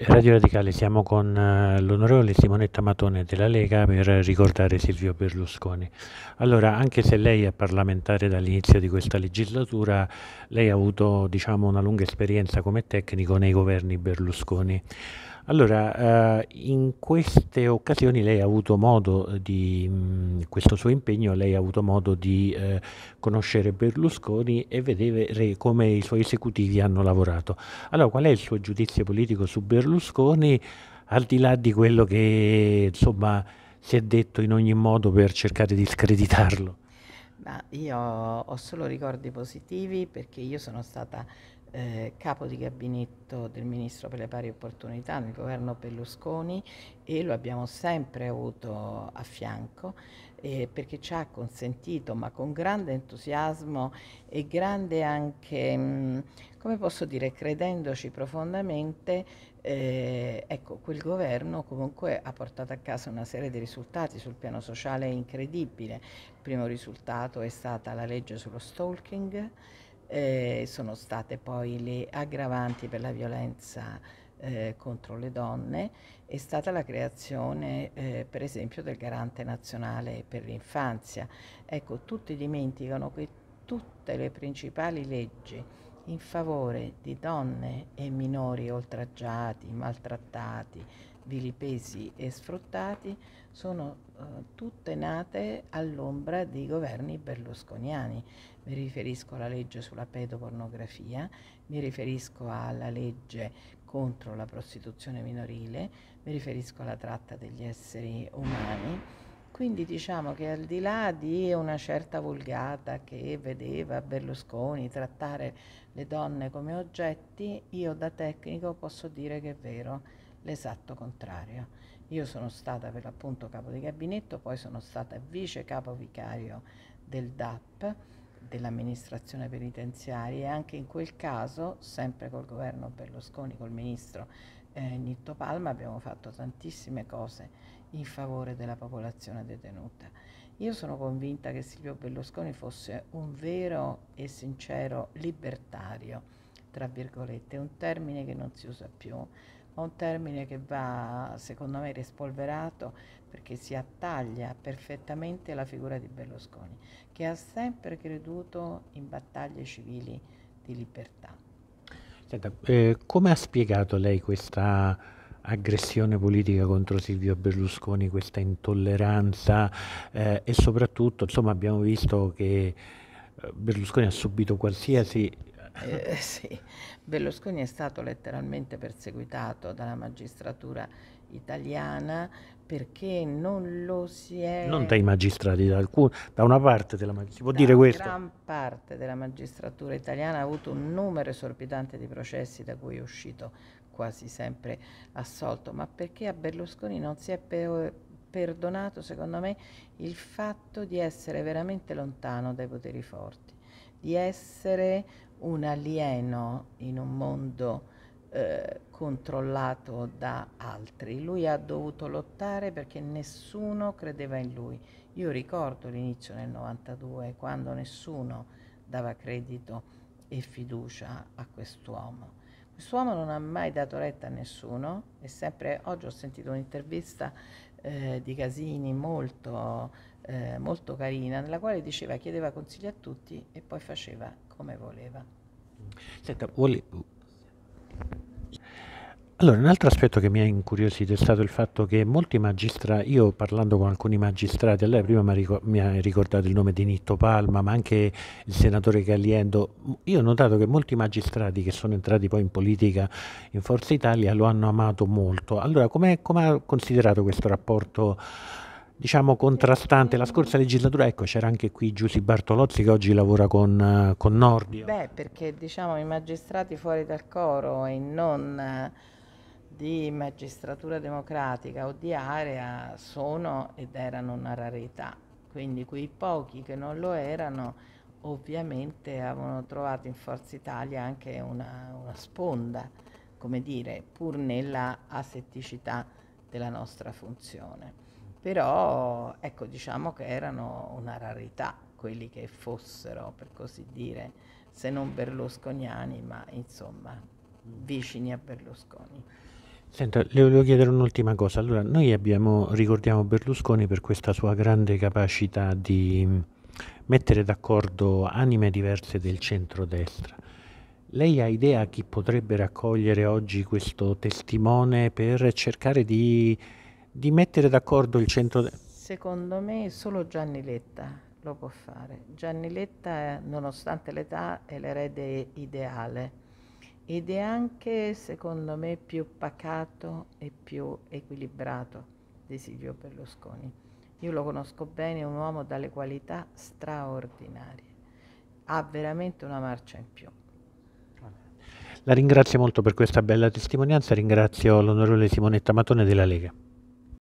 Radio Radicale, siamo con eh, l'onorevole Simonetta Matone della Lega per ricordare Silvio Berlusconi. Allora, anche se lei è parlamentare dall'inizio di questa legislatura, lei ha avuto diciamo, una lunga esperienza come tecnico nei governi Berlusconi. Allora, eh, in queste occasioni lei ha avuto modo di, mh, mm, questo suo impegno, lei ha avuto modo di eh, conoscere Berlusconi e vedere come i suoi esecutivi hanno lavorato. Allora, qual è il suo giudizio politico su Berlusconi, al di là di quello che insomma si è detto in ogni modo per cercare di screditarlo? Ma io ho solo ricordi positivi perché io sono stata eh, capo di gabinetto del Ministro per le pari opportunità nel governo Berlusconi e lo abbiamo sempre avuto a fianco eh, perché ci ha consentito, ma con grande entusiasmo e grande anche, mh, mm, come posso dire, credendoci profondamente, eh, ecco, quel governo comunque ha portato a casa una serie di risultati sul piano sociale incredibile. Il primo risultato è stata la legge sullo stalking eh, sono state poi le aggravanti per la violenza eh, contro le donne, è stata la creazione eh, per esempio del garante nazionale per l'infanzia. Ecco, tutti dimenticano che tutte le principali leggi in favore di donne e minori oltraggiati, maltrattati, vilipesi e sfruttati sono eh, tutte nate all'ombra dei governi berlusconiani. Mi riferisco alla legge sulla pedopornografia, mi riferisco alla legge contro la prostituzione minorile, mi riferisco alla tratta degli esseri umani. Quindi diciamo che al di là di una certa vulgata che vedeva Berlusconi trattare le donne come oggetti, io da tecnico posso dire che è vero l'esatto contrario. Io sono stata per l'appunto capo di gabinetto, poi sono stata vice capo vicario del DAP, dell'amministrazione penitenziaria e anche in quel caso, sempre col governo Berlusconi, col ministro eh, Nitto Palma, abbiamo fatto tantissime cose in favore della popolazione detenuta. Io sono convinta che Silvio Berlusconi fosse un vero e sincero libertario, tra virgolette, un termine che non si usa più, è un termine che va secondo me rispolverato perché si attaglia perfettamente la figura di Berlusconi, che ha sempre creduto in battaglie civili di libertà. Senta, eh, come ha spiegato lei questa aggressione politica contro Silvio Berlusconi, questa intolleranza eh, e soprattutto insomma, abbiamo visto che eh, Berlusconi ha subito qualsiasi eh, sì. Berlusconi è stato letteralmente perseguitato dalla magistratura italiana perché non lo si è... Non dai magistrati, da, alcun, da una parte della magistratura, si può dire questo? gran parte della magistratura italiana ha avuto un numero esorbitante di processi da cui è uscito quasi sempre assolto, ma perché a Berlusconi non si è per, perdonato, secondo me, il fatto di essere veramente lontano dai poteri forti, di essere un alieno in un mondo eh, controllato da altri. Lui ha dovuto lottare perché nessuno credeva in lui. Io ricordo l'inizio del 92 quando nessuno dava credito e fiducia a quest'uomo. Quest'uomo non ha mai dato retta a nessuno e sempre oggi ho sentito un'intervista eh, di Casini molto, eh, molto carina, nella quale diceva, chiedeva consigli a tutti e poi faceva come voleva. Senta, vuole, allora, un altro aspetto che mi ha incuriosito è stato il fatto che molti magistrati, io parlando con alcuni magistrati, allora prima mi ha ricordato il nome di Nitto Palma, ma anche il senatore Galliendo, io ho notato che molti magistrati che sono entrati poi in politica in Forza Italia lo hanno amato molto. Allora, come ha considerato questo rapporto? diciamo contrastante. La scorsa legislatura, ecco, c'era anche qui Giussi Bartolozzi che oggi lavora con, con Nordio. Beh, perché diciamo i magistrati fuori dal coro e non di magistratura democratica o di area sono ed erano una rarità, quindi quei pochi che non lo erano ovviamente avevano trovato in Forza Italia anche una, una sponda, come dire, pur nella asetticità della nostra funzione. Però ecco diciamo che erano una rarità quelli che fossero, per così dire, se non berlusconiani, ma insomma vicini a Berlusconi. Senta, le volevo chiedere un'ultima cosa. Allora, noi abbiamo ricordiamo Berlusconi per questa sua grande capacità di, mm, mettere d'accordo anime diverse del centro-destra. Lei ha idea chi potrebbe raccogliere oggi questo testimone per cercare di di mettere d'accordo il centro-destra? Secondo me solo Gianni Letta lo può fare. Gianni Letta, nonostante l'età, è l'erede ideale ed è anche secondo me più pacato e più equilibrato di Silvio Berlusconi. Io lo conosco bene, è un uomo dalle qualità straordinarie, ha veramente una marcia in più. La ringrazio molto per questa bella testimonianza, ringrazio l'onorevole Simonetta Matone della Lega.